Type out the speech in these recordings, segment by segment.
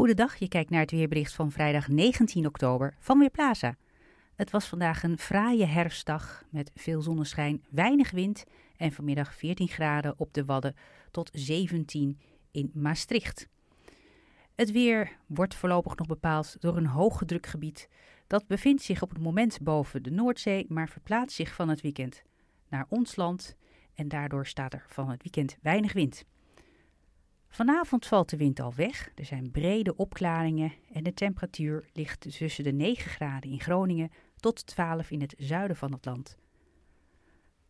Goedendag, je kijkt naar het weerbericht van vrijdag 19 oktober van Weerplaza. Het was vandaag een fraaie herfstdag met veel zonneschijn, weinig wind en vanmiddag 14 graden op de Wadden tot 17 in Maastricht. Het weer wordt voorlopig nog bepaald door een hoogdrukgebied. Dat bevindt zich op het moment boven de Noordzee, maar verplaatst zich van het weekend naar ons land en daardoor staat er van het weekend weinig wind. Vanavond valt de wind al weg, er zijn brede opklaringen en de temperatuur ligt tussen de 9 graden in Groningen tot 12 in het zuiden van het land.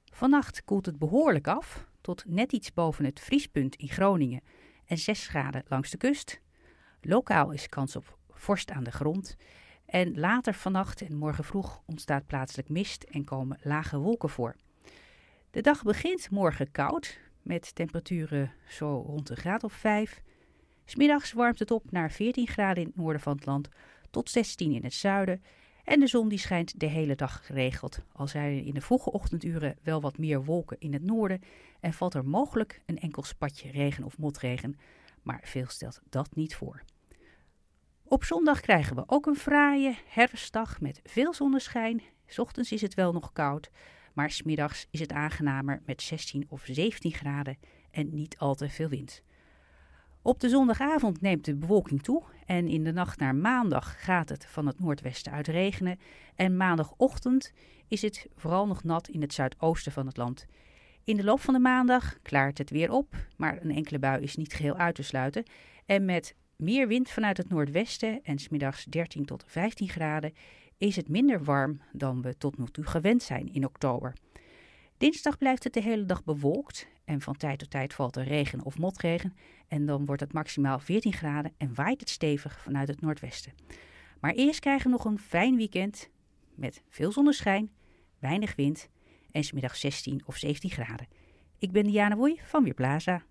Vannacht koelt het behoorlijk af, tot net iets boven het vriespunt in Groningen en 6 graden langs de kust. Lokaal is kans op vorst aan de grond. En later vannacht en morgen vroeg ontstaat plaatselijk mist en komen lage wolken voor. De dag begint morgen koud met temperaturen zo rond een graad of 5. Smiddags warmt het op naar 14 graden in het noorden van het land tot 16 in het zuiden. En de zon die schijnt de hele dag geregeld. Al zijn er in de vroege ochtenduren wel wat meer wolken in het noorden en valt er mogelijk een enkel spatje regen of motregen, maar veel stelt dat niet voor. Op zondag krijgen we ook een fraaie herfstdag met veel zonneschijn. S ochtends is het wel nog koud, maar smiddags is het aangenamer met 16 of 17 graden en niet al te veel wind. Op de zondagavond neemt de bewolking toe en in de nacht naar maandag gaat het van het noordwesten uit regenen en maandagochtend is het vooral nog nat in het zuidoosten van het land. In de loop van de maandag klaart het weer op, maar een enkele bui is niet geheel uit te sluiten en met meer wind vanuit het noordwesten en smiddags 13 tot 15 graden is het minder warm dan we tot nu toe gewend zijn in oktober. Dinsdag blijft het de hele dag bewolkt en van tijd tot tijd valt er regen of motregen en dan wordt het maximaal 14 graden en waait het stevig vanuit het noordwesten. Maar eerst krijgen we nog een fijn weekend met veel zonneschijn, weinig wind en smiddags 16 of 17 graden. Ik ben Diana Woei van Weerplaza.